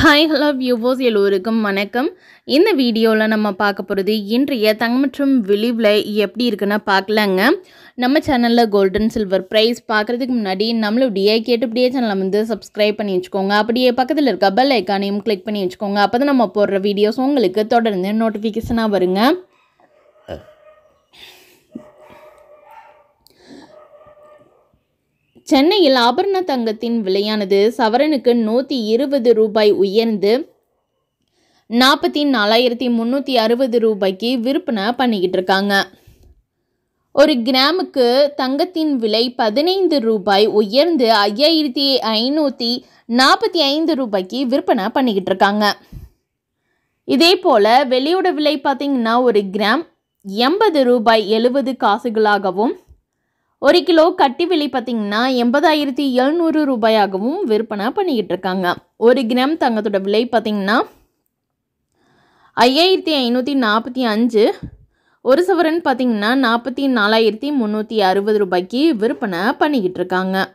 hi hello வியூவோஸ் எல்லோருக்கும் வணக்கம் இந்த வீடியோவில் நம்ம பார்க்க போகிறது இன்றைய தங்க மற்றும் விழிவில் எப்படி இருக்குன்னா பார்க்கலாங்க நம்ம சேனலில் கோல்டன் சில்வர் ப்ரைஸ் பார்க்குறதுக்கு முன்னாடி நம்மளுடைய கேட்டுப்படியே சேனலை வந்து சப்ஸ்கிரைப் பண்ணி வச்சுக்கோங்க அப்படியே பக்கத்தில் இருக்க பெல் ஐக்கானையும் கிளிக் பண்ணி வச்சுக்கோங்க அப்போ தான் நம்ம போடுற வீடியோஸ் உங்களுக்கு தொடர்ந்து நோட்டிஃபிகேஷனாக வருங்க சென்னையில் ஆபரண தங்கத்தின் விலையானது சவரனுக்கு நூற்றி இருபது ரூபாய் உயர்ந்து நாற்பத்தி நாலாயிரத்தி முந்நூற்றி அறுபது ரூபாய்க்கு விற்பனை பண்ணிக்கிட்டு இருக்காங்க ஒரு கிராமுக்கு தங்கத்தின் விலை பதினைந்து ரூபாய் உயர்ந்து ஐயாயிரத்தி ஐநூற்றி நாற்பத்தி ஐந்து ரூபாய்க்கு விற்பனை பண்ணிக்கிட்டு இருக்காங்க இதே போல் வெளியோட விலை பார்த்திங்கன்னா ஒரு கிராம் எண்பது ரூபாய் எழுபது காசுகளாகவும் ஒரு கிலோ கட்டி விலை பார்த்திங்கன்னா எண்பதாயிரத்தி எழுநூறு ரூபாயாகவும் விற்பனை பண்ணிக்கிட்டு இருக்காங்க ஒரு கிராம் தங்கத்தோட விலை பார்த்திங்கன்னா ஐயாயிரத்தி ஐநூற்றி நாற்பத்தி அஞ்சு ஒரு சவரன் பார்த்திங்கன்னா நாற்பத்தி நாலாயிரத்தி முந்நூற்றி அறுபது ரூபாய்க்கு விற்பனை பண்ணிக்கிட்டு இருக்காங்க